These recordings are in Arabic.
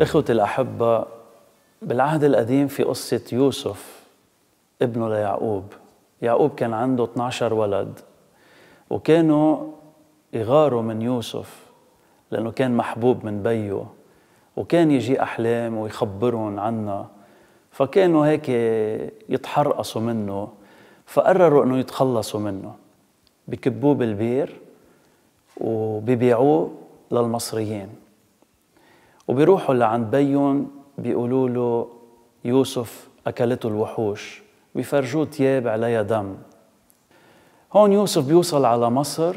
اخوتي الاحبه بالعهد القديم في قصه يوسف ابنه ليعقوب يعقوب كان عنده 12 ولد وكانوا يغاروا من يوسف لانه كان محبوب من بيه وكان يجي احلام ويخبرهم عنها فكانوا هيك يتحرقصوا منه فقرروا انه يتخلصوا منه بكبوه بالبير وبيبيعوه للمصريين وبيروحوا لعند بيهم بيقولوا له يوسف أكلته الوحوش بيفرجوه تياب عليها دم هون يوسف بيوصل على مصر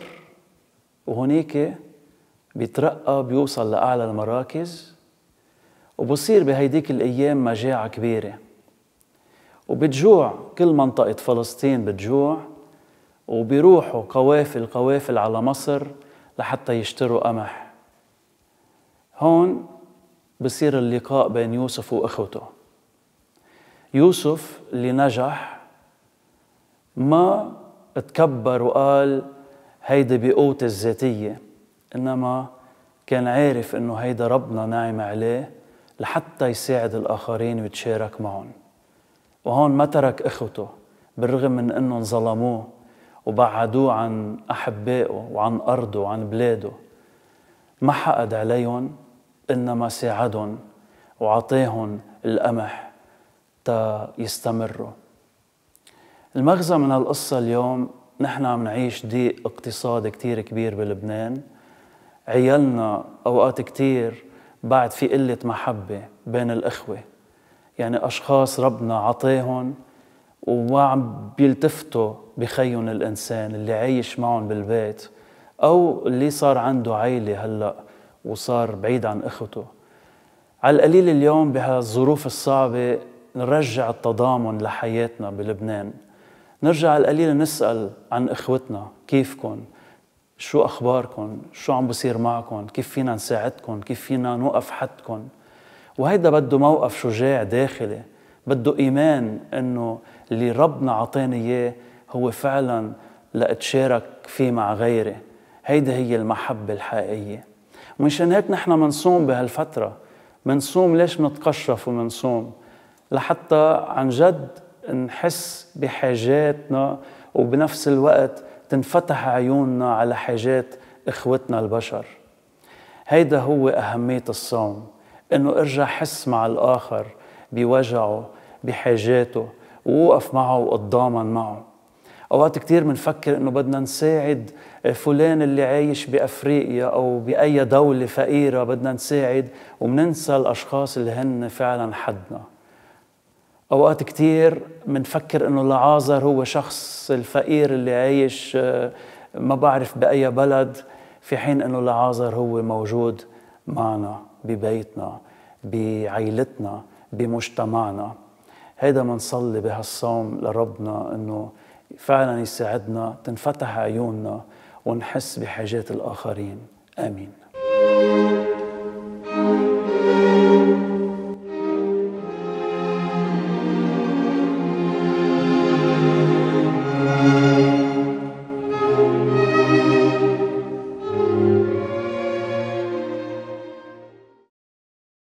وهونيك بيترقى بيوصل لأعلى المراكز وبصير بهيديك الأيام مجاعة كبيرة وبتجوع كل منطقة فلسطين بتجوع وبيروحوا قوافل قوافل على مصر لحتى يشتروا قمح هون بصير اللقاء بين يوسف واخوته يوسف اللي نجح ما تكبر وقال هيدي بقوتي الذاتيه انما كان عارف انه هيدا ربنا ناعم عليه لحتى يساعد الاخرين ويتشارك معهم وهون ما ترك اخوته بالرغم من انهم ظلموه وبعدوه عن احبائه وعن ارضه وعن بلاده ما حقد عليهم إنما ساعدهم وعطيهم القمح تا يستمروا المغزى من هالقصة اليوم نحن عم نعيش ضيق اقتصادي كتير كبير بلبنان عيالنا أوقات كتير بعد في قلة محبة بين الإخوة يعني أشخاص ربنا عطيهم وما عم بيلتفتوا بخيهم الإنسان اللي عايش معهم بالبيت أو اللي صار عنده عيلة هلأ وصار بعيد عن اخوته على القليل اليوم بهالظروف الصعبة نرجع التضامن لحياتنا بلبنان نرجع على القليل نسأل عن إخوتنا كيفكن شو أخباركن شو عم بصير معكن كيف فينا نساعدكن كيف فينا نوقف حدكن وهيدا بده موقف شجاع داخلي بده إيمان إنه اللي ربنا عطاني إياه هو فعلا لأتشارك فيه مع غيري هيدا هي المحبة الحقيقية ومشان هيك نحن منصوم بهالفترة منصوم ليش نتقشف ومنصوم لحتى عن جد نحس بحاجاتنا وبنفس الوقت تنفتح عيوننا على حاجات إخوتنا البشر هيدا هو أهمية الصوم إنه أرجع حس مع الآخر بوجعه بحاجاته ووقف معه وأتضامن معه اوقات كثير بنفكر انه بدنا نساعد فلان اللي عايش بافريقيا او باي دوله فقيره بدنا نساعد ومننسى الاشخاص اللي هن فعلا حدنا اوقات كثير بنفكر انه العازر هو شخص الفقير اللي عايش آه، ما بعرف باي بلد في حين انه العازر هو موجود معنا ببيتنا بعيلتنا بمجتمعنا هيدا منصلي بهالصوم لربنا انه فعلا يساعدنا تنفتح عيوننا ونحس بحاجات الآخرين آمين